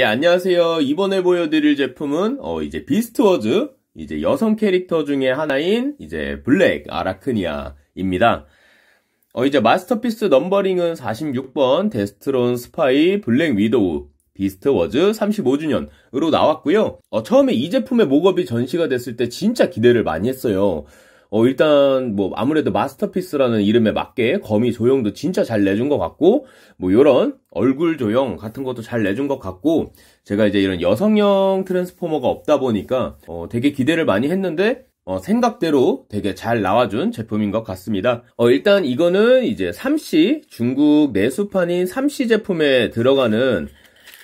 예, 안녕하세요. 이번에 보여드릴 제품은 어, 이제 비스트워즈 이제 여성 캐릭터 중에 하나인 이제 블랙 아라크니아입니다. 어, 이제 마스터피스 넘버링은 46번 데스트론 스파이 블랙 위도우 비스트 워즈 35주년으로 나왔고요. 어, 처음에 이 제품의 목업이 전시가 됐을 때 진짜 기대를 많이 했어요. 어, 일단 뭐 아무래도 마스터피스라는 이름에 맞게 거미 조형도 진짜 잘 내준 것 같고 뭐 이런 얼굴 조형 같은 것도 잘 내준 것 같고 제가 이제 이런 여성형 트랜스포머가 없다 보니까 어, 되게 기대를 많이 했는데 어, 생각대로 되게 잘 나와준 제품인 것 같습니다. 어, 일단 이거는 이제 3C 중국 내수판인 3C 제품에 들어가는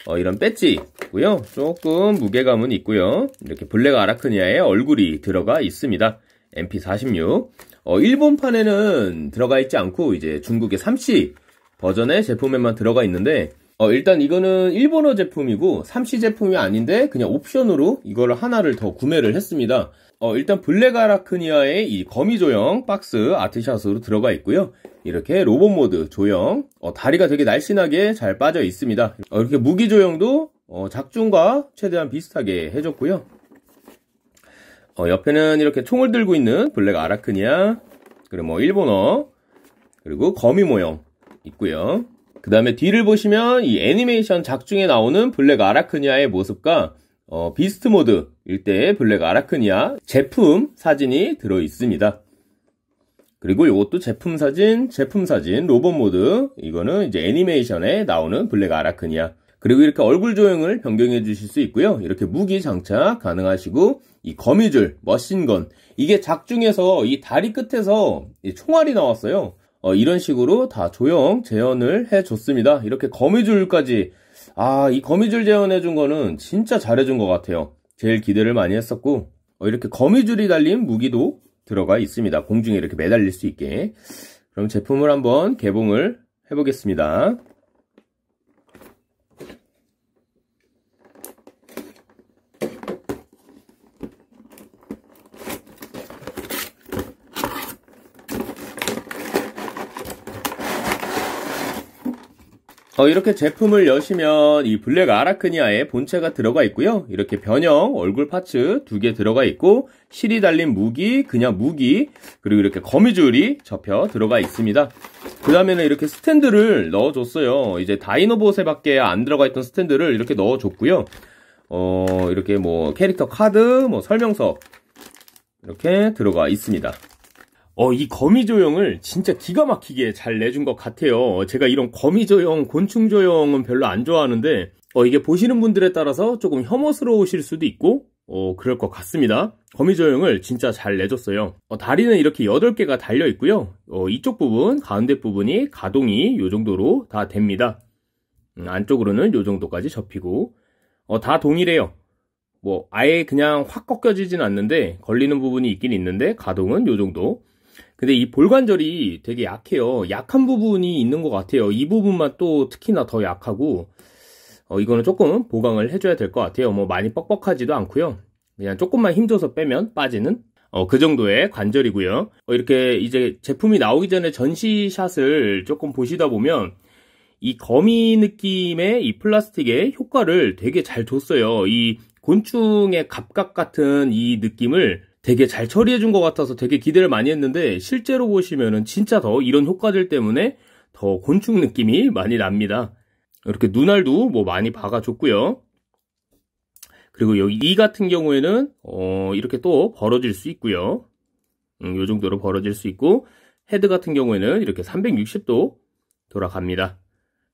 어, 이런 배지고요. 조금 무게감은 있고요. 이렇게 블랙 아라크니아의 얼굴이 들어가 있습니다. MP46. 어, 일본판에는 들어가 있지 않고 이제 중국의 3C 버전의 제품에만 들어가 있는데 어, 일단 이거는 일본어 제품이고 3C 제품이 아닌데 그냥 옵션으로 이걸 하나를 더 구매를 했습니다. 어, 일단 블랙 아라크니아의 이 거미 조형 박스 아트샷으로 들어가 있고요. 이렇게 로봇 모드 조형 어, 다리가 되게 날씬하게 잘 빠져 있습니다. 어, 이렇게 무기 조형도 어, 작중과 최대한 비슷하게 해줬고요. 어, 옆에는 이렇게 총을 들고 있는 블랙 아라크니아 그리고 뭐 일본어 그리고 거미 모형 있고요. 그 다음에 뒤를 보시면 이 애니메이션 작중에 나오는 블랙 아라크니아의 모습과 어, 비스트 모드 일대의 블랙 아라크니아 제품 사진이 들어 있습니다. 그리고 이것도 제품 사진, 제품 사진, 로봇 모드 이거는 이제 애니메이션에 나오는 블랙 아라크니아 그리고 이렇게 얼굴 조형을 변경해 주실 수 있고요. 이렇게 무기 장착 가능하시고 이 거미줄, 머신건 이게 작중에서 이 다리 끝에서 이 총알이 나왔어요. 어, 이런 식으로 다 조형 재현을 해줬습니다. 이렇게 거미줄까지 아이 거미줄 재현해준 거는 진짜 잘해준 것 같아요. 제일 기대를 많이 했었고 어, 이렇게 거미줄이 달린 무기도 들어가 있습니다. 공중에 이렇게 매달릴 수 있게. 그럼 제품을 한번 개봉을 해보겠습니다. 어, 이렇게 제품을 여시면 이 블랙 아라크니아의 본체가 들어가 있고요. 이렇게 변형, 얼굴 파츠 두 개 들어가 있고 실이 달린 무기, 그냥 무기, 그리고 이렇게 거미줄이 접혀 들어가 있습니다. 그 다음에는 이렇게 스탠드를 넣어줬어요. 이제 다이노봇에 밖에 안 들어가 있던 스탠드를 이렇게 넣어줬고요. 어, 이렇게 뭐 캐릭터 카드, 뭐 설명서 이렇게 들어가 있습니다. 어, 이 거미조형을 진짜 기가 막히게 잘 내준 것 같아요. 제가 이런 거미조형, 곤충조형은 별로 안 좋아하는데, 어, 이게 보시는 분들에 따라서 조금 혐오스러우실 수도 있고, 어, 그럴 것 같습니다. 거미조형을 진짜 잘 내줬어요. 어, 다리는 이렇게 8개가 달려있고요. 어, 이쪽 부분, 가운데 부분이 가동이 이 정도로 다 됩니다. 음, 안쪽으로는 이 정도까지 접히고, 어, 다 동일해요. 뭐, 아예 그냥 확 꺾여지진 않는데, 걸리는 부분이 있긴 있는데, 가동은 이 정도. 근데 이 볼관절이 되게 약해요. 약한 부분이 있는 것 같아요. 이 부분만 또 특히나 더 약하고 어, 이거는 조금 보강을 해줘야 될 것 같아요. 뭐 많이 뻑뻑하지도 않고요. 그냥 조금만 힘줘서 빼면 빠지는 어, 그 정도의 관절이고요. 어, 이렇게 이제 제품이 나오기 전에 전시샷을 조금 보시다 보면 이 거미 느낌의 이 플라스틱의 효과를 되게 잘 줬어요. 이 곤충의 갑각 같은 이 느낌을 되게 잘 처리해 준 것 같아서 되게 기대를 많이 했는데 실제로 보시면은 진짜 더 이런 효과들 때문에 더 곤충 느낌이 많이 납니다. 이렇게 눈알도 뭐 많이 박아줬고요. 그리고 여기 이 같은 경우에는 어 이렇게 또 벌어질 수 있고요. 음, 요 정도로 벌어질 수 있고 헤드 같은 경우에는 이렇게 360도 돌아갑니다.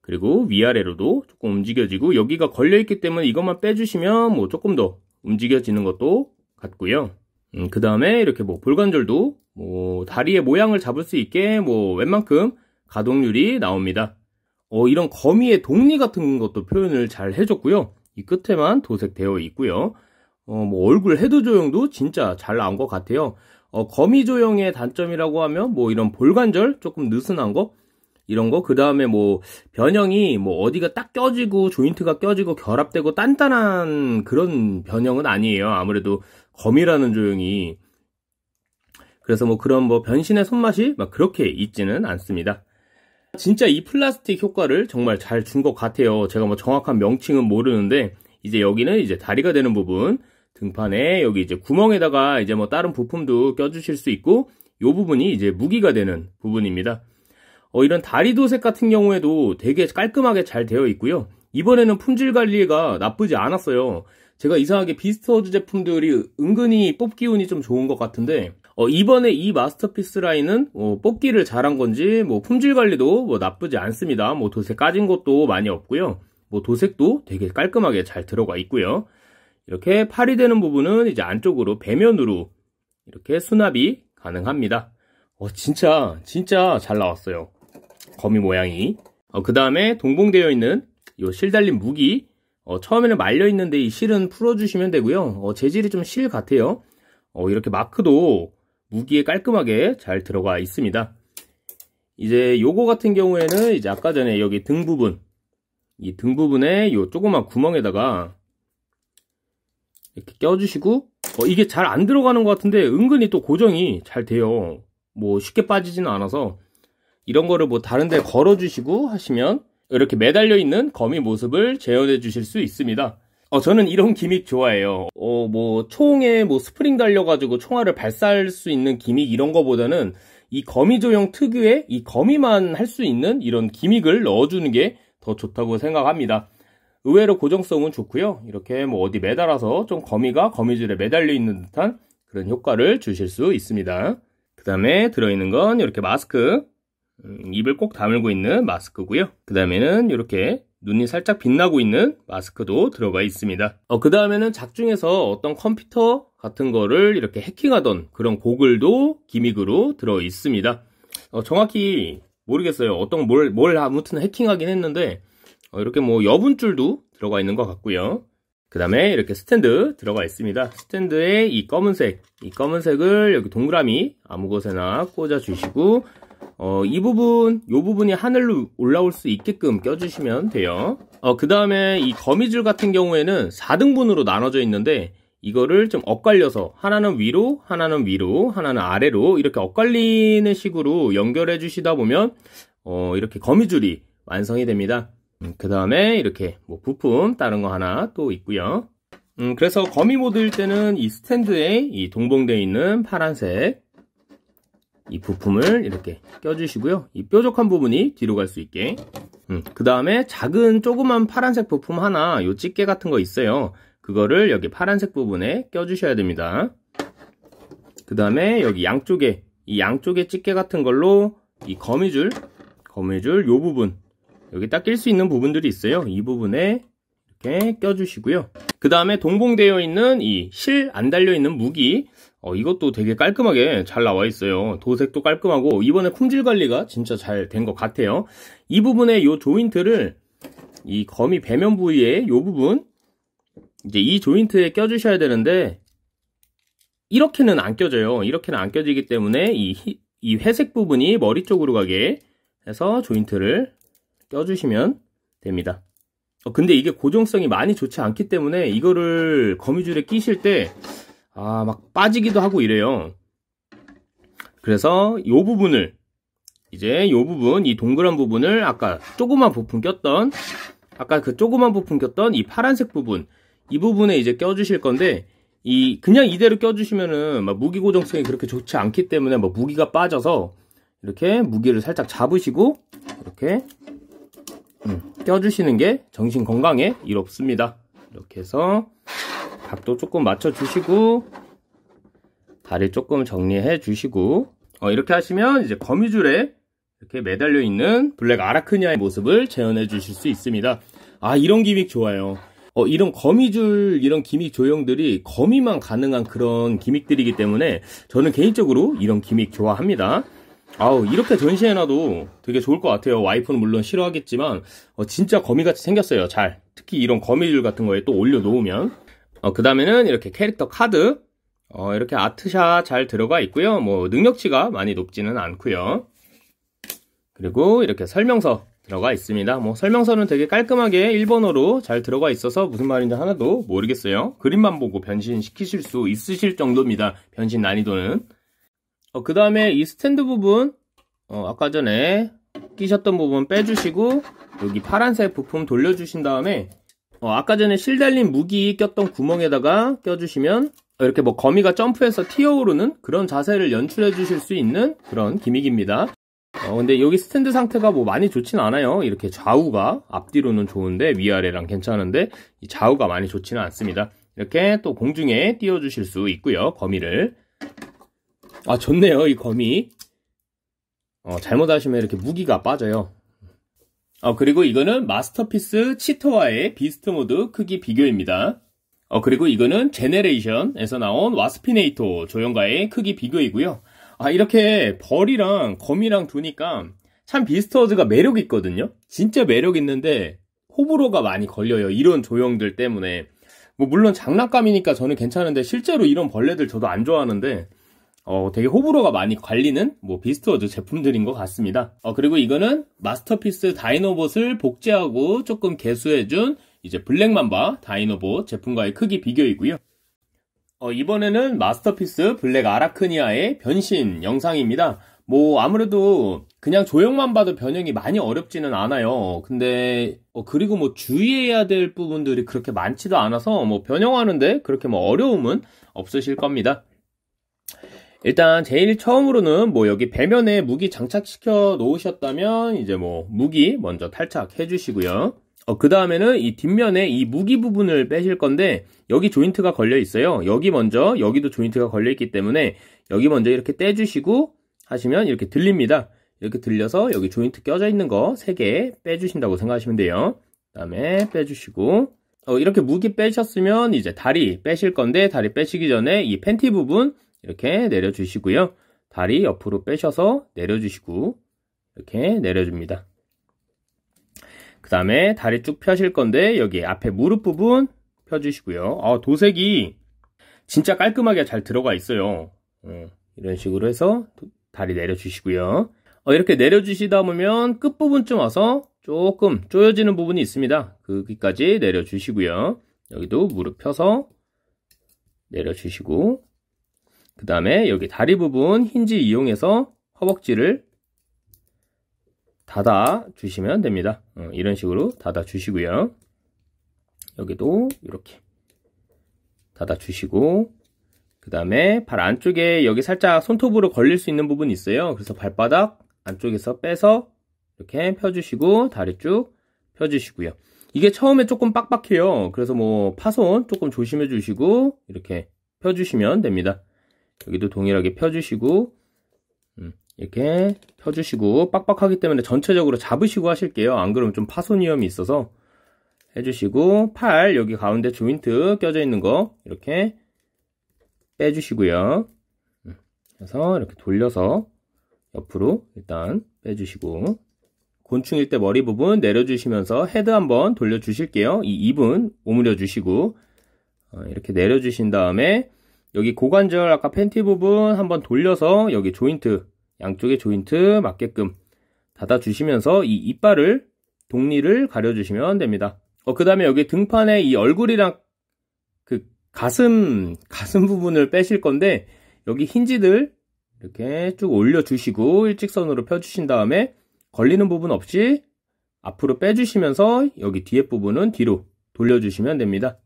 그리고 위아래로도 조금 움직여지고 여기가 걸려있기 때문에 이것만 빼주시면 뭐 조금 더 움직여지는 것도 같고요. 음, 그 다음에 이렇게 뭐 볼관절도 뭐 다리의 모양을 잡을 수 있게 뭐 웬만큼 가동률이 나옵니다. 어, 이런 거미의 동리 같은 것도 표현을 잘 해줬고요. 이 끝에만 도색되어 있고요. 어, 뭐 얼굴 헤드 조형도 진짜 잘 나온 것 같아요. 어, 거미 조형의 단점이라고 하면 뭐 이런 볼관절 조금 느슨한 거 이런 거 그 다음에 뭐 변형이 뭐 어디가 딱 껴지고 조인트가 껴지고 결합되고 단단한 그런 변형은 아니에요. 아무래도 검이라는 조형이 그래서 뭐 그런 뭐 변신의 손맛이 막 그렇게 있지는 않습니다. 진짜 이 플라스틱 효과를 정말 잘 준 것 같아요. 제가 뭐 정확한 명칭은 모르는데 이제 여기는 이제 다리가 되는 부분 등판에 여기 이제 구멍에다가 이제 뭐 다른 부품도 껴주실 수 있고 이 부분이 이제 무기가 되는 부분입니다. 어, 이런 다리 도색 같은 경우에도 되게 깔끔하게 잘 되어 있고요. 이번에는 품질 관리가 나쁘지 않았어요. 제가 이상하게 비스트워즈 제품들이 은근히 뽑기 운이 좀 좋은 것 같은데 어, 이번에 이 마스터피스 라인은 어, 뽑기를 잘한 건지 뭐 품질 관리도 뭐 나쁘지 않습니다. 뭐 도색 까진 것도 많이 없고요. 뭐 도색도 되게 깔끔하게 잘 들어가 있고요. 이렇게 팔이 되는 부분은 이제 안쪽으로 배면으로 이렇게 수납이 가능합니다. 어, 진짜 진짜 잘 나왔어요. 거미 모양이. 어, 그 다음에 동봉되어 있는 이 실달린 무기 어, 처음에는 말려 있는데 이 실은 풀어주시면 되고요. 어, 재질이 좀 실 같아요. 어, 이렇게 마크도 무기에 깔끔하게 잘 들어가 있습니다. 이제 요거 같은 경우에는 이제 아까 전에 여기 등 부분 이 등 부분에 요 조그만 구멍에다가 이렇게 껴주시고 어, 이게 잘 안 들어가는 것 같은데 은근히 또 고정이 잘 돼요. 뭐 쉽게 빠지지는 않아서 이런 거를 뭐 다른 데 걸어주시고 하시면 이렇게 매달려 있는 거미 모습을 재현해 주실 수 있습니다. 어, 저는 이런 기믹 좋아해요. 어, 뭐, 총에 뭐 스프링 달려가지고 총알을 발사할 수 있는 기믹 이런 거보다는 이 거미 조형 특유의 이 거미만 할 수 있는 이런 기믹을 넣어주는 게 더 좋다고 생각합니다. 의외로 고정성은 좋고요. 이렇게 뭐 어디 매달아서 좀 거미가 거미줄에 매달려 있는 듯한 그런 효과를 주실 수 있습니다. 그 다음에 들어있는 건 이렇게 마스크. 음, 입을 꼭 다물고 있는 마스크고요. 그 다음에는 이렇게 눈이 살짝 빛나고 있는 마스크도 들어가 있습니다. 어, 그 다음에는 작중에서 어떤 컴퓨터 같은 거를 이렇게 해킹하던 그런 고글도 기믹으로 들어 있습니다. 어, 정확히 모르겠어요. 어떤 뭘, 뭘 아무튼 해킹하긴 했는데, 어, 이렇게 뭐 여분줄도 들어가 있는 것 같고요. 그 다음에 이렇게 스탠드 들어가 있습니다. 스탠드에 이 검은색, 이 검은색을 여기 동그라미 아무 곳에나 꽂아주시고, 어, 이 부분, 이 부분이 하늘로 올라올 수 있게끔 껴주시면 돼요. 어, 그 다음에 이 거미줄 같은 경우에는 4등분으로 나눠져 있는데 이거를 좀 엇갈려서 하나는 위로, 하나는 위로, 하나는 아래로 이렇게 엇갈리는 식으로 연결해 주시다 보면 어, 이렇게 거미줄이 완성이 됩니다. 음, 그 다음에 이렇게 뭐 부품 다른 거 하나 또 있고요. 음, 그래서 거미 모드일 때는 이 스탠드에 이 동봉되어 있는 파란색 이 부품을 이렇게 껴주시고요. 이 뾰족한 부분이 뒤로 갈 수 있게. 음, 그 다음에 작은 조그만 파란색 부품 하나, 요 집게 같은 거 있어요. 그거를 여기 파란색 부분에 껴주셔야 됩니다. 그 다음에 여기 양쪽에, 이 양쪽에 집게 같은 걸로 이 거미줄, 거미줄 요 부분, 여기 딱 낄 수 있는 부분들이 있어요. 이 부분에 이렇게 껴주시고요. 그 다음에 동봉되어 있는 이 실 안 달려있는 무기 어, 이것도 되게 깔끔하게 잘 나와 있어요. 도색도 깔끔하고 이번에 품질 관리가 진짜 잘 된 것 같아요. 이 부분에 이 조인트를 이 거미 배면 부위에 이 부분 이제 이 조인트에 껴주셔야 되는데 이렇게는 안 껴져요. 이렇게는 안 껴지기 때문에 이, 이 회색 부분이 머리 쪽으로 가게 해서 조인트를 껴주시면 됩니다. 어, 근데 이게 고정성이 많이 좋지 않기 때문에 이거를 거미줄에 끼실 때 아 막 빠지기도 하고 이래요. 그래서 이 부분을 이제 이 부분 이 동그란 부분을 아까 조그만 부품 꼈던 아까 그 조그만 부품 꼈던 이 파란색 부분 이 부분에 이제 껴주실 건데 이 그냥 이대로 껴주시면은 막 무기 고정성이 그렇게 좋지 않기 때문에 막 뭐 무기가 빠져서 이렇게 무기를 살짝 잡으시고 이렇게 껴주시는 게 정신 건강에 이롭습니다. 이렇게 해서 각도 조금 맞춰주시고 다리 조금 정리해 주시고 어, 이렇게 하시면 이제 거미줄에 이렇게 매달려 있는 블랙 아라크니아의 모습을 재현해 주실 수 있습니다. 아 이런 기믹 좋아요. 어, 이런 거미줄 이런 기믹 조형들이 거미만 가능한 그런 기믹들이기 때문에 저는 개인적으로 이런 기믹 좋아합니다. 아우 이렇게 전시해놔도 되게 좋을 것 같아요 와이프는 물론 싫어하겠지만 어, 진짜 거미같이 생겼어요 잘 특히 이런 거미줄 같은 거에 또 올려놓으면 어, 그 다음에는 이렇게 캐릭터 카드 어, 이렇게 아트샷 잘 들어가 있고요 뭐 능력치가 많이 높지는 않고요 그리고 이렇게 설명서 들어가 있습니다 뭐 설명서는 되게 깔끔하게 일본어로 잘 들어가 있어서 무슨 말인지 하나도 모르겠어요 그림만 보고 변신시키실 수 있으실 정도입니다 변신 난이도는 어, 그 다음에 이 스탠드 부분 어, 아까 전에 끼셨던 부분 빼주시고 여기 파란색 부품 돌려주신 다음에 어, 아까 전에 실 달린 무기 꼈던 구멍에다가 껴주시면 어, 이렇게 뭐 거미가 점프해서 튀어오르는 그런 자세를 연출해 주실 수 있는 그런 기믹입니다. 어, 근데 여기 스탠드 상태가 뭐 많이 좋진 않아요. 이렇게 좌우가 앞뒤로는 좋은데 위아래랑 괜찮은데 좌우가 많이 좋지는 않습니다. 이렇게 또 공중에 띄워주실 수 있고요. 거미를 아 좋네요 이 거미 어, 잘못하시면 이렇게 무기가 빠져요 어, 그리고 이거는 마스터피스 치터와의 비스트모드 크기 비교입니다 어, 그리고 이거는 제네레이션에서 나온 와스피네이토 조형과의 크기 비교이고요 아 이렇게 벌이랑 거미랑 두니까 참 비스터즈가 매력 있거든요 진짜 매력 있는데 호불호가 많이 걸려요 이런 조형들 때문에 뭐 물론 장난감이니까 저는 괜찮은데 실제로 이런 벌레들 저도 안 좋아하는데 어, 되게 호불호가 많이 갈리는 뭐 비스트워즈 제품들인 것 같습니다. 어, 그리고 이거는 마스터피스 다이노봇을 복제하고 조금 개수해준 이제 블랙맘바 다이노봇 제품과의 크기 비교이고요. 어, 이번에는 마스터피스 블랙 아라크니아의 변신 영상입니다. 뭐 아무래도 그냥 조형만 봐도 변형이 많이 어렵지는 않아요. 근데 어 그리고 뭐 주의해야 될 부분들이 그렇게 많지도 않아서 뭐 변형하는데 그렇게 뭐 어려움은 없으실 겁니다. 일단 제일 처음으로는 뭐 여기 배면에 무기 장착시켜 놓으셨다면 이제 뭐 무기 먼저 탈착해 주시고요. 어, 그 다음에는 이 뒷면에 이 무기 부분을 빼실 건데 여기 조인트가 걸려 있어요. 여기 먼저 여기도 조인트가 걸려 있기 때문에 여기 먼저 이렇게 떼주시고 하시면 이렇게 들립니다. 이렇게 들려서 여기 조인트 껴져 있는 거 3개 빼주신다고 생각하시면 돼요. 그 다음에 빼주시고 어, 이렇게 무기 빼셨으면 이제 다리 빼실 건데 다리 빼시기 전에 이 팬티 부분 이렇게 내려주시고요. 다리 옆으로 빼셔서 내려주시고 이렇게 내려줍니다. 그 다음에 다리 쭉 펴실 건데 여기 앞에 무릎 부분 펴주시고요. 아, 도색이 진짜 깔끔하게 잘 들어가 있어요. 어, 이런 식으로 해서 다리 내려주시고요. 어, 이렇게 내려주시다 보면 끝부분쯤 와서 조금 조여지는 부분이 있습니다. 거기까지 내려주시고요. 여기도 무릎 펴서 내려주시고 그 다음에 여기 다리 부분 힌지 이용해서 허벅지를 닫아 주시면 됩니다. 어, 이런 식으로 닫아 주시고요. 여기도 이렇게 닫아 주시고 그 다음에 발 안쪽에 여기 살짝 손톱으로 걸릴 수 있는 부분이 있어요. 그래서 발바닥 안쪽에서 빼서 이렇게 펴주시고 다리 쭉 펴주시고요. 이게 처음에 조금 빡빡해요. 그래서 뭐 파손 조금 조심해 주시고 이렇게 펴주시면 됩니다. 여기도 동일하게 펴주시고 음, 이렇게 펴주시고 빡빡하기 때문에 전체적으로 잡으시고 하실게요. 안 그러면 좀 파손 위험이 있어서 해주시고 팔 여기 가운데 조인트 껴져 있는 거 이렇게 빼주시고요. 음, 그래서 이렇게 돌려서 옆으로 일단 빼주시고 곤충일 때 머리 부분 내려주시면서 헤드 한번 돌려주실게요. 이 입은 오므려주시고 어, 이렇게 내려주신 다음에 여기 고관절 아까 팬티 부분 한번 돌려서 여기 조인트 양쪽에 조인트 맞게끔 닫아주시면서 이 이빨을 동리를 가려주시면 됩니다. 어, 그 다음에 여기 등판에 이 얼굴이랑 그 가슴 가슴 부분을 빼실 건데 여기 힌지들 이렇게 쭉 올려주시고 일직선으로 펴주신 다음에 걸리는 부분 없이 앞으로 빼주시면서 여기 뒤에 부분은 뒤로 돌려주시면 됩니다.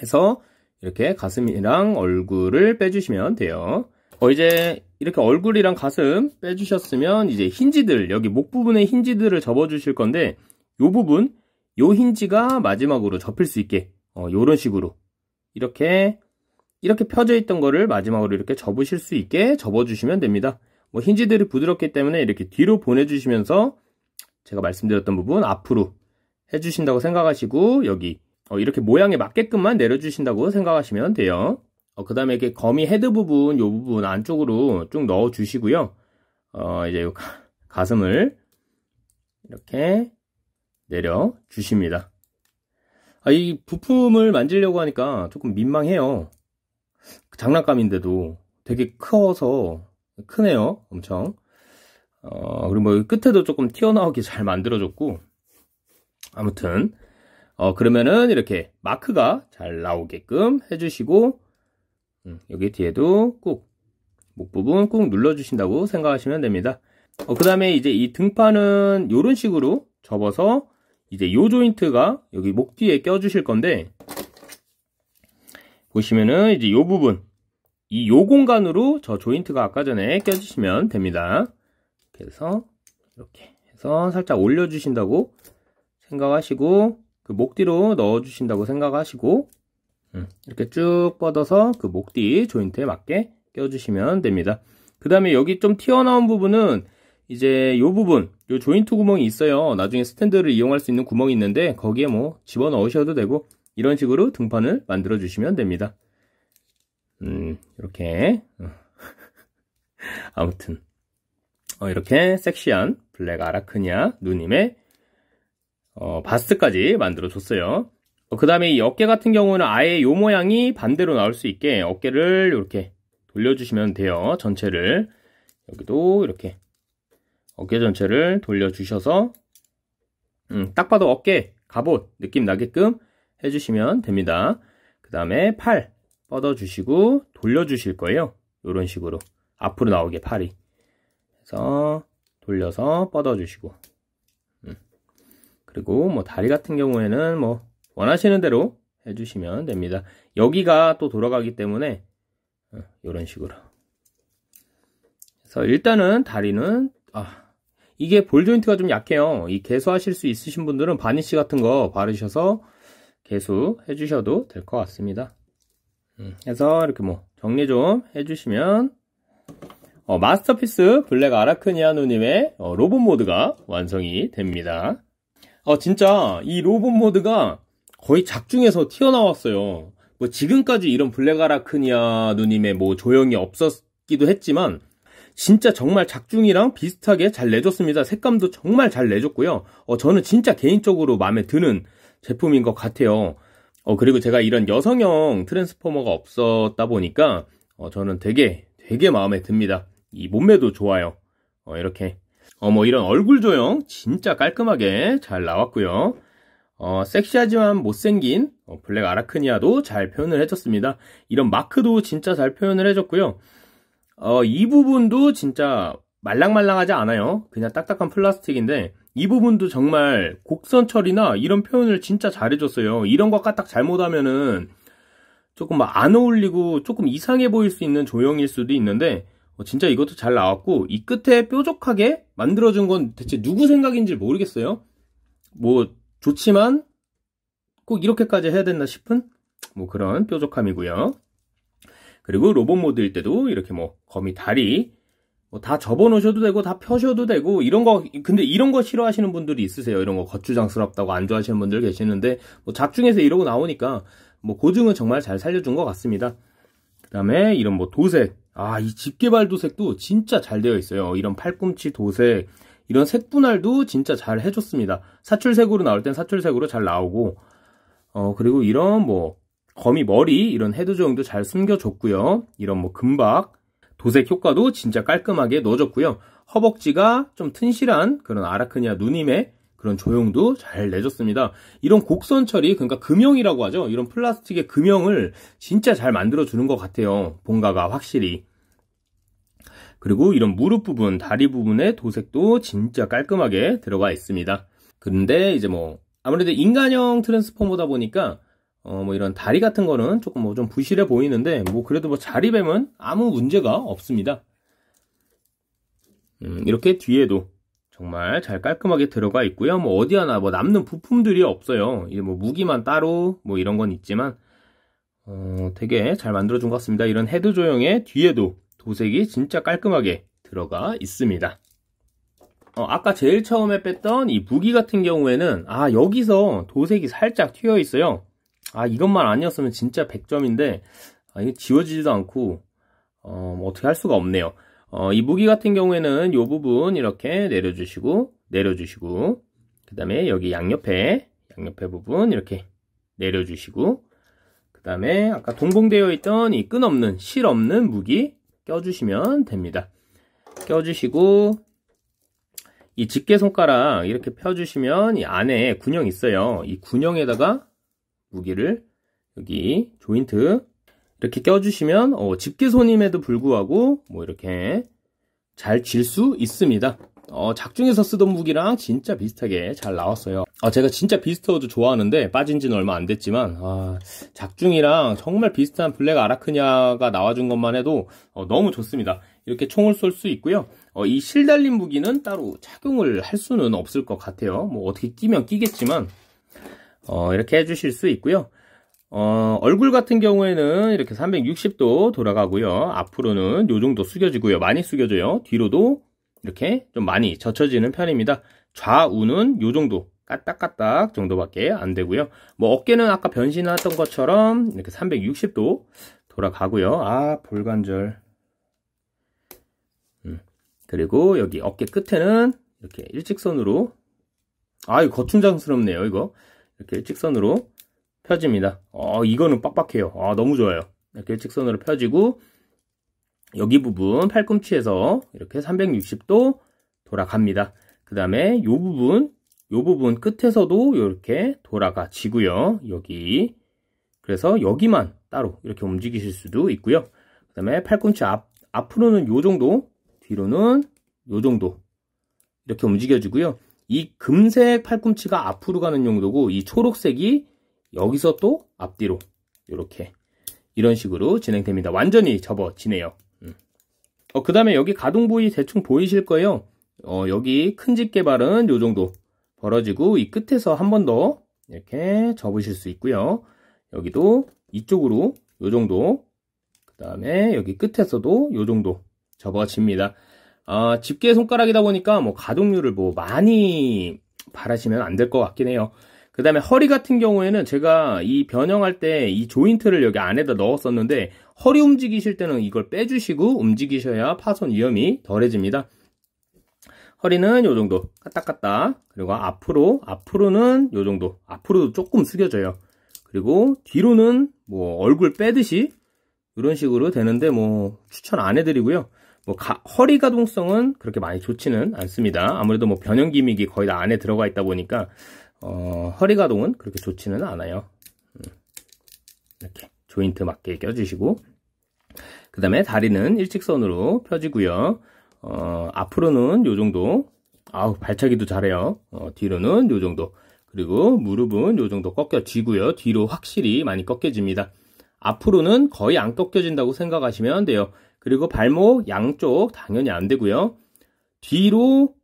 해서 이렇게 가슴이랑 얼굴을 빼주시면 돼요. 어, 이제 이렇게 얼굴이랑 가슴 빼주셨으면 이제 힌지들, 여기 목부분에 힌지들을 접어주실 건데 요 부분, 요 힌지가 마지막으로 접힐 수 있게 어, 요런 식으로 이렇게 이렇게 펴져 있던 거를 마지막으로 이렇게 접으실 수 있게 접어주시면 됩니다. 뭐 힌지들이 부드럽기 때문에 이렇게 뒤로 보내주시면서 제가 말씀드렸던 부분 앞으로 해주신다고 생각하시고 여기 어, 이렇게 모양에 맞게끔만 내려주신다고 생각하시면 돼요. 어, 그 다음에 이렇게 거미 헤드 부분, 요 부분 안쪽으로 쭉 넣어주시고요. 어, 이제 요 가슴을 이렇게 내려주십니다. 아, 이 부품을 만지려고 하니까 조금 민망해요. 장난감인데도 되게 커서 크네요. 엄청. 어, 그리고 뭐 끝에도 조금 튀어나오게 잘 만들어졌고. 아무튼, 어, 그러면은 이렇게 마크가 잘 나오게끔 해주시고, 음, 여기 뒤에도 꾹, 목 부분 꾹 눌러주신다고 생각하시면 됩니다. 어, 그 다음에 이제 이 등판은 이런 식으로 접어서 이제 요 조인트가 여기 목 뒤에 껴주실 건데, 보시면은 이제 요 부분, 이 요 공간으로 저 조인트가 아까 전에 껴주시면 됩니다. 그래서 이렇게 해서 살짝 올려주신다고 생각하시고, 그목 뒤로 넣어주신다고 생각하시고 음. 이렇게 쭉 뻗어서 그 목 뒤 조인트에 맞게 껴주시면 됩니다. 그 다음에 여기 좀 튀어나온 부분은 이제 이 부분, 이 조인트 구멍이 있어요. 나중에 스탠드를 이용할 수 있는 구멍이 있는데 거기에 뭐 집어넣으셔도 되고 이런 식으로 등판을 만들어 주시면 됩니다. 음, 이렇게 아무튼 어, 이렇게 섹시한 블랙 아라크냐 누님의 어, 바스까지 트 만들어 줬어요. 어, 그 다음에 이 어깨 같은 경우는 아예 요 모양이 반대로 나올 수 있게 어깨를 이렇게 돌려주시면 돼요. 전체를. 여기도 이렇게 어깨 전체를 돌려주셔서 음, 딱 봐도 어깨, 갑옷 느낌 나게끔 해주시면 됩니다. 그 다음에 팔 뻗어주시고 돌려주실 거예요. 이런 식으로 앞으로 나오게 팔이 그래서 돌려서 뻗어주시고 그리고 뭐 다리 같은 경우에는 뭐 원하시는 대로 해주시면 됩니다. 여기가 또 돌아가기 때문에 이런 어, 식으로. 그래서 일단은 다리는 아 이게 볼 조인트가 좀 약해요. 이 개수하실 수 있으신 분들은 바니쉬 같은 거 바르셔서 개수 해주셔도 될 것 같습니다. 그래서 음, 이렇게 뭐 정리 좀 해주시면 어, 마스터피스 블랙 아라크니아누님의 어, 로봇 모드가 완성이 됩니다. 아, 진짜 이 로봇 모드가 거의 작중에서 튀어나왔어요. 뭐 지금까지 이런 블랙아라크니아 누님의 뭐 조형이 없었기도 했지만 진짜 정말 작중이랑 비슷하게 잘 내줬습니다. 색감도 정말 잘 내줬고요. 어, 저는 진짜 개인적으로 마음에 드는 제품인 것 같아요. 어, 그리고 제가 이런 여성형 트랜스포머가 없었다 보니까 어, 저는 되게 되게 마음에 듭니다. 이 몸매도 좋아요. 어, 이렇게 어, 뭐 이런 얼굴 조형 진짜 깔끔하게 잘 나왔고요. 어, 섹시하지만 못생긴 어, 블랙 아라크니아도 잘 표현을 해줬습니다. 이런 마크도 진짜 잘 표현을 해줬고요. 어, 이 부분도 진짜 말랑말랑하지 않아요. 그냥 딱딱한 플라스틱인데 이 부분도 정말 곡선 처리나 이런 표현을 진짜 잘해줬어요. 이런 거 까딱 잘못하면은 조금 안 어울리고 조금 이상해 보일 수 있는 조형일 수도 있는데 뭐 진짜 이것도 잘 나왔고 이 끝에 뾰족하게 만들어준 건 대체 누구 생각인지 모르겠어요. 뭐 좋지만 꼭 이렇게까지 해야 된다 싶은 뭐 그런 뾰족함이고요. 그리고 로봇 모드일 때도 이렇게 뭐 거미 다리 뭐 다 접어 놓으셔도 되고 다 펴셔도 되고 이런 거 근데 이런 거 싫어하시는 분들이 있으세요. 이런 거거추장스럽다고안 좋아하시는 분들 계시는데 뭐 작중에서 이러고 나오니까 뭐 고증은 정말 잘 살려준 것 같습니다. 그다음에 이런 뭐 도색 아, 이 집게발 도색도 진짜 잘 되어 있어요. 이런 팔꿈치 도색, 이런 색 분할도 진짜 잘 해줬습니다. 사출색으로 나올 땐 사출색으로 잘 나오고, 어, 그리고 이런 뭐, 거미 머리, 이런 헤드 조형도 잘 숨겨줬고요. 이런 뭐, 금박, 도색 효과도 진짜 깔끔하게 넣어줬고요. 허벅지가 좀 튼실한 그런 아라크니아 누님의 그런 조형도 잘 내줬습니다. 이런 곡선 처리, 그러니까 금형이라고 하죠. 이런 플라스틱의 금형을 진짜 잘 만들어주는 것 같아요. 본가가 확실히. 그리고 이런 무릎 부분, 다리 부분의 도색도 진짜 깔끔하게 들어가 있습니다. 그런데 이제 뭐 아무래도 인간형 트랜스포머다 보니까 어뭐 이런 다리 같은 거는 조금 뭐 좀 부실해 보이는데 뭐 그래도 뭐 자리뱀은 아무 문제가 없습니다. 음 이렇게 뒤에도 정말 잘 깔끔하게 들어가 있고요. 뭐 어디 하나 뭐 남는 부품들이 없어요. 이제 뭐 무기만 따로 뭐 이런 건 있지만 어, 되게 잘 만들어준 것 같습니다. 이런 헤드 조형의 뒤에도 도색이 진짜 깔끔하게 들어가 있습니다. 어, 아까 제일 처음에 뺐던 이 무기 같은 경우에는 아 여기서 도색이 살짝 튀어 있어요. 아 이것만 아니었으면 진짜 100점인데 아, 이게 지워지지도 않고 어, 뭐 어떻게 할 수가 없네요. 어, 이 무기 같은 경우에는 이 부분 이렇게 내려주시고 내려주시고 그 다음에 여기 양옆에 양옆에 부분 이렇게 내려주시고 그 다음에 아까 동봉되어 있던 이 끈 없는 실 없는 무기 껴주시면 됩니다 껴주시고 이 집게 손가락 이렇게 펴주시면 이 안에 군형 있어요 이 군형에다가 무기를 여기 조인트 이렇게 껴주시면 어, 집게 손임에도 불구하고 뭐 이렇게 잘 질 수 있습니다. 어, 작중에서 쓰던 무기랑 진짜 비슷하게 잘 나왔어요. 아, 제가 진짜 비스터워즈 좋아하는데 빠진 지는 얼마 안 됐지만 아, 작중이랑 정말 비슷한 블랙 아라크냐가 나와준 것만 해도 어, 너무 좋습니다. 이렇게 총을 쏠 수 있고요. 어, 이 실달린 무기는 따로 착용을 할 수는 없을 것 같아요. 뭐 어떻게 끼면 끼겠지만 어, 이렇게 해주실 수 있고요. 어, 얼굴 같은 경우에는 이렇게 360도 돌아가고요. 앞으로는 요 정도 숙여지고요. 많이 숙여져요. 뒤로도 이렇게 좀 많이 젖혀지는 편입니다. 좌우는 요 정도 까딱까딱 정도밖에 안 되고요. 뭐 어깨는 아까 변신했던 것처럼 이렇게 360도 돌아가고요. 아 볼관절 음, 그리고 여기 어깨 끝에는 이렇게 일직선으로 아이 거춘장스럽네요 거 이거 이렇게 일직선으로 펴집니다. 어, 이거는 빡빡해요. 아, 너무 좋아요. 이렇게 직선으로 펴지고 여기 부분 팔꿈치에서 이렇게 360도 돌아갑니다. 그 다음에 이 부분, 이 부분 끝에서도 이렇게 돌아가지고요. 여기. 그래서 여기만 따로 이렇게 움직이실 수도 있고요. 그 다음에 팔꿈치 앞, 앞으로는 이 정도, 뒤로는 이 정도 이렇게 움직여주고요. 이 금색 팔꿈치가 앞으로 가는 용도고 이 초록색이 여기서 또 앞뒤로 이렇게 이런 식으로 진행됩니다. 완전히 접어지네요. 음. 어, 그 다음에 여기 가동 부위 대충 보이실 거예요. 어, 여기 큰집 개발은 이 정도 벌어지고 이 끝에서 한 번 더 이렇게 접으실 수 있고요. 여기도 이쪽으로 이 정도 그 다음에 여기 끝에서도 이 정도 접어집니다. 아, 집게 손가락이다 보니까 뭐 가동률을 뭐 많이 바라시면 안 될 것 같긴 해요. 그 다음에 허리 같은 경우에는 제가 이 변형할 때 이 조인트를 여기 안에다 넣었었는데 허리 움직이실 때는 이걸 빼주시고 움직이셔야 파손 위험이 덜해집니다. 허리는 요 정도 까딱까딱 그리고 앞으로 앞으로는 요 정도 앞으로도 조금 숙여져요. 그리고 뒤로는 뭐 얼굴 빼듯이 이런 식으로 되는데 뭐 추천 안 해드리고요. 뭐 가, 허리 가동성은 그렇게 많이 좋지는 않습니다. 아무래도 뭐 변형 기믹이 거의 다 안에 들어가 있다 보니까 어, 허리 가동은 그렇게 좋지는 않아요. 음. 이렇게 조인트 맞게 껴주시고 그 다음에 다리는 일직선으로 펴지고요. 어, 앞으로는 요 정도 아우 발차기도 잘해요. 어, 뒤로는 요 정도 그리고 무릎은 요 정도 꺾여지고요. 뒤로 확실히 많이 꺾여집니다. 앞으로는 거의 안 꺾여진다고 생각하시면 돼요. 그리고 발목 양쪽 당연히 안 되고요. 뒤로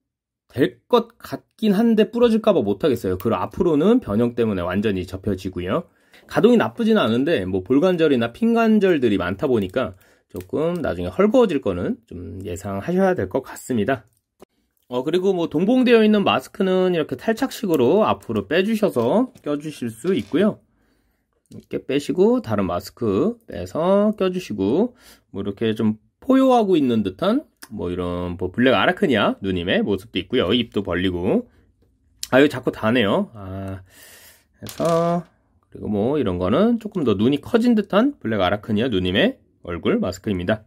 될것같 싶긴 한데 부러질까봐 못하겠어요. 그리고 앞으로는 변형 때문에 완전히 접혀지고요. 가동이 나쁘진 않은데 뭐 볼관절이나 핀관절들이 많다 보니까 조금 나중에 헐거워질 거는 좀 예상하셔야 될 것 같습니다. 어 그리고 뭐 동봉되어 있는 마스크는 이렇게 탈착식으로 앞으로 빼주셔서 껴주실 수 있고요. 이렇게 빼시고 다른 마스크 빼서 껴주시고 뭐 이렇게 좀 포효하고 있는 듯한 뭐 이런 뭐 블랙 아라크니아 누님의 모습도 있고요. 입도 벌리고 아 이거 자꾸 다네요. 아 그래서 그리고 뭐 이런 거는 조금 더 눈이 커진 듯한 블랙 아라크니아 누님의 얼굴 마스크입니다.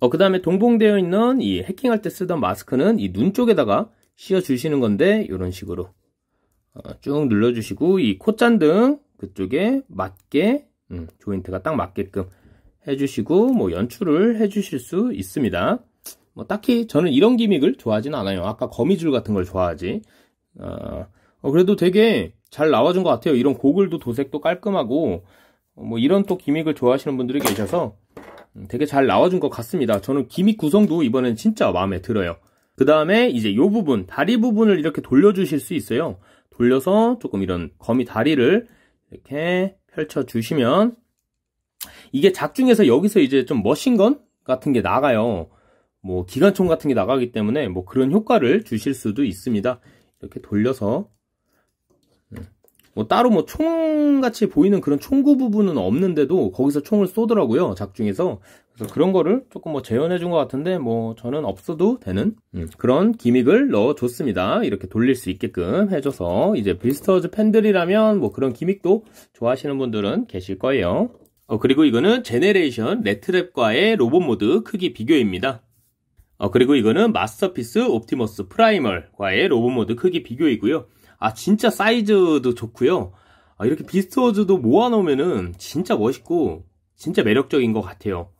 어, 그 다음에 동봉되어 있는 이 해킹할 때 쓰던 마스크는 이 눈 쪽에다가 씌워주시는 건데, 이런 식으로 어, 쭉 눌러주시고, 이 콧잔등 그쪽에 맞게, 음, 조인트가 딱 맞게끔 해주시고, 뭐 연출을 해주실 수 있습니다. 뭐 딱히 저는 이런 기믹을 좋아하진 않아요. 아까 거미줄 같은 걸 좋아하지. 어, 어 그래도 되게 잘 나와준 것 같아요. 이런 고글도 도색도 깔끔하고 어, 뭐 이런 또 기믹을 좋아하시는 분들이 계셔서 음, 되게 잘 나와준 것 같습니다. 저는 기믹 구성도 이번엔 진짜 마음에 들어요. 그 다음에 이제 이 부분, 다리 부분을 이렇게 돌려주실 수 있어요. 돌려서 조금 이런 거미 다리를 이렇게 펼쳐주시면 이게 작중에서 여기서 이제 좀 머신건 같은 게 나가요. 뭐 기관총 같은 게 나가기 때문에 뭐 그런 효과를 주실 수도 있습니다. 이렇게 돌려서 음. 뭐 따로 뭐 총같이 보이는 그런 총구 부분은 없는데도 거기서 총을 쏘더라고요 작중에서 그래서 그런 거를 조금 뭐 재현해 준것 같은데 뭐 저는 없어도 되는 음, 그런 기믹을 넣어 줬습니다 이렇게 돌릴 수 있게끔 해줘서 이제 비스터즈 팬들이라면 뭐 그런 기믹도 좋아하시는 분들은 계실 거예요 어 그리고 이거는 제네레이션 레트랩과의 로봇 모드 크기 비교입니다 어, 그리고 이거는 마스터피스 옵티머스 프라이멀과의 로봇모드 크기 비교이고요. 아 진짜 사이즈도 좋고요. 아, 이렇게 비스워즈도 모아놓으면 진짜 멋있고 진짜 매력적인 것 같아요.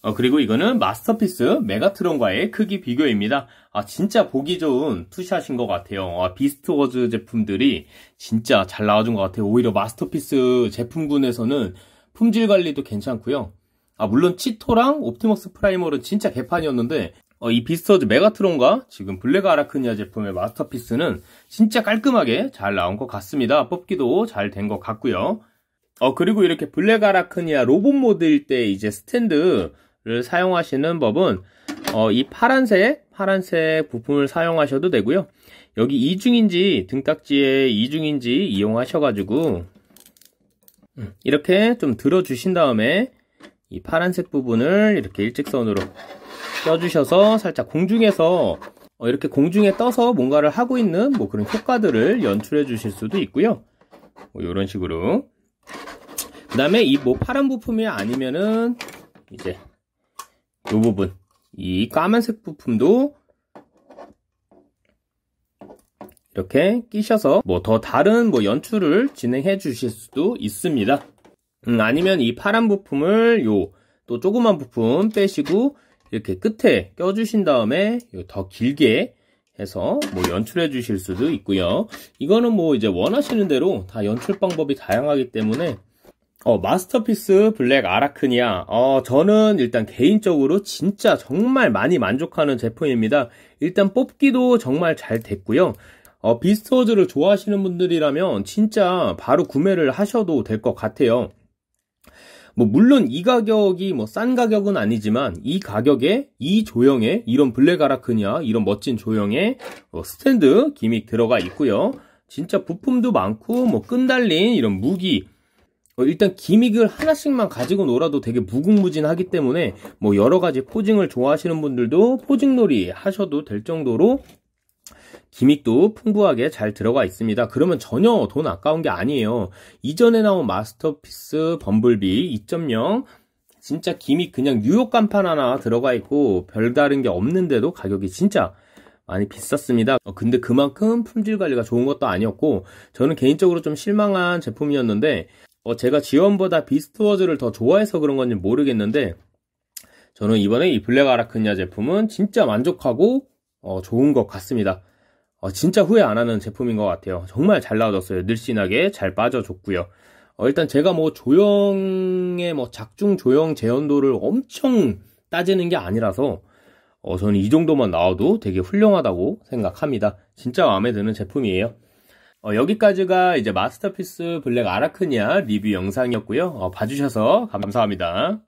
어, 그리고 이거는 마스터피스 메가트론과의 크기 비교입니다. 아 진짜 보기 좋은 투샷인 것 같아요. 아, 비스트워즈 제품들이 진짜 잘 나와준 것 같아요. 오히려 마스터피스 제품군에서는 품질 관리도 괜찮고요. 아 물론 치토랑 옵티머스 프라이멀은 진짜 개판이었는데 어, 이 비스터즈 메가트론과 지금 블랙 아라크니아 제품의 마스터피스는 진짜 깔끔하게 잘 나온 것 같습니다. 뽑기도 잘 된 것 같고요. 어, 그리고 이렇게 블랙 아라크니아 로봇 모드일 때 이제 스탠드를 사용하시는 법은 어, 이 파란색, 파란색 부품을 사용하셔도 되고요. 여기 이중인지 등딱지에 이중인지 이용하셔가지고 음, 이렇게 좀 들어주신 다음에 이 파란색 부분을 이렇게 일직선으로 껴주셔서 살짝 공중에서 어, 이렇게 공중에 떠서 뭔가를 하고 있는 뭐 그런 효과들을 연출해 주실 수도 있고요. 뭐 이런 식으로. 그 다음에 이 뭐 파란 부품이 아니면은 이제 이 부분 이 까만색 부품도 이렇게 끼셔서 뭐 더 다른 뭐 연출을 진행해 주실 수도 있습니다. 음, 아니면 이 파란 부품을 요 또 조그만 부품 빼시고 이렇게 끝에 껴주신 다음에 더 길게 해서 뭐 연출해 주실 수도 있고요. 이거는 뭐 이제 원하시는 대로 다 연출 방법이 다양하기 때문에 어, 마스터피스 블랙 아라크니아. 어, 저는 일단 개인적으로 진짜 정말 많이 만족하는 제품입니다. 일단 뽑기도 정말 잘 됐고요. 어, 비스트워즈를 좋아하시는 분들이라면 진짜 바로 구매를 하셔도 될 것 같아요. 뭐 물론 이 가격이 뭐 싼 가격은 아니지만 이 가격에 이 조형에 이런 블랙 아라크냐 이런 멋진 조형에 뭐 스탠드 기믹 들어가 있고요. 진짜 부품도 많고 뭐 끈달린 이런 무기 어, 일단 기믹을 하나씩만 가지고 놀아도 되게 무궁무진하기 때문에 뭐 여러 가지 포징을 좋아하시는 분들도 포징놀이 하셔도 될 정도로 기믹도 풍부하게 잘 들어가 있습니다. 그러면 전혀 돈 아까운 게 아니에요. 이전에 나온 마스터피스 범블비 2.0 진짜 기믹 그냥 뉴욕 간판 하나 들어가 있고 별다른 게 없는데도 가격이 진짜 많이 비쌌습니다. 어, 근데 그만큼 품질 관리가 좋은 것도 아니었고 저는 개인적으로 좀 실망한 제품이었는데 어 제가 지원보다 비스트워즈를 더 좋아해서 그런 건지 모르겠는데 저는 이번에 이 블랙 아라크냐 제품은 진짜 만족하고 어 좋은 것 같습니다. 어, 진짜 후회 안 하는 제품인 것 같아요. 정말 잘 나와졌어요. 늘씬하게 잘 빠져줬고요. 어, 일단 제가 뭐 조형의 뭐 작중 조형 재현도를 엄청 따지는 게 아니라서 어, 저는 이 정도만 나와도 되게 훌륭하다고 생각합니다. 진짜 마음에 드는 제품이에요. 어, 여기까지가 이제 마스터피스 블랙 아라크니아 리뷰 영상이었고요. 어, 봐주셔서 감사합니다.